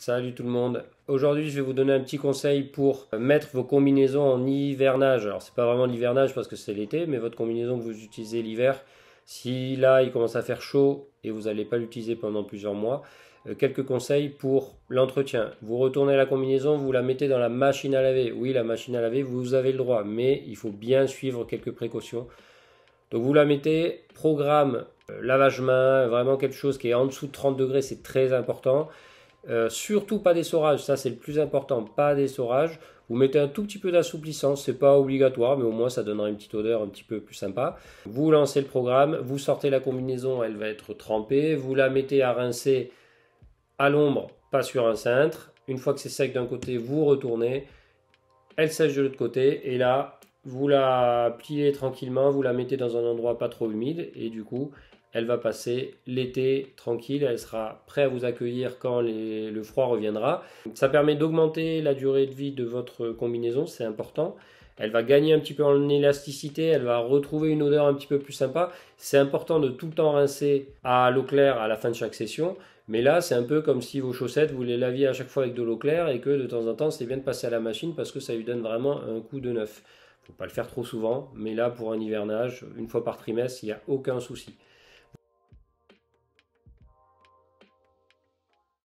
Salut tout le monde. Aujourd'hui, je vais vous donner un petit conseil pour mettre vos combinaisons en hivernage. Alors, c'est pas vraiment l'hivernage parce que c'est l'été, mais votre combinaison que vous utilisez l'hiver, si là il commence à faire chaud et vous n'allez pas l'utiliser pendant plusieurs mois, euh, quelques conseils pour l'entretien. Vous retournez la combinaison, vous la mettez dans la machine à laver. Oui, la machine à laver, vous avez le droit, mais il faut bien suivre quelques précautions. Donc vous la mettez, programme euh, lavage main, vraiment quelque chose qui est en dessous de 30 degrés, c'est très important. Euh, surtout pas des d'essorage, ça c'est le plus important, pas des d'essorage. Vous mettez un tout petit peu d'assouplissant, c'est pas obligatoire, mais au moins ça donnera une petite odeur un petit peu plus sympa. Vous lancez le programme, vous sortez la combinaison, elle va être trempée, vous la mettez à rincer à l'ombre, pas sur un cintre. Une fois que c'est sec d'un côté, vous retournez, elle sèche de l'autre côté, et là, vous la pliez tranquillement, vous la mettez dans un endroit pas trop humide et du coup, elle va passer l'été tranquille, elle sera prête à vous accueillir quand le froid reviendra. Ça permet d'augmenter la durée de vie de votre combinaison, c'est important. Elle va gagner un petit peu en élasticité, elle va retrouver une odeur un petit peu plus sympa. C'est important de tout le temps rincer à l'eau claire à la fin de chaque session mais là, c'est un peu comme si vos chaussettes, vous les laviez à chaque fois avec de l'eau claire et que de temps en temps, c'est bien de passer à la machine parce que ça lui donne vraiment un coup de neuf. Il Faut pas le faire trop souvent, mais là, pour un hivernage, une fois par trimestre, il n'y a aucun souci.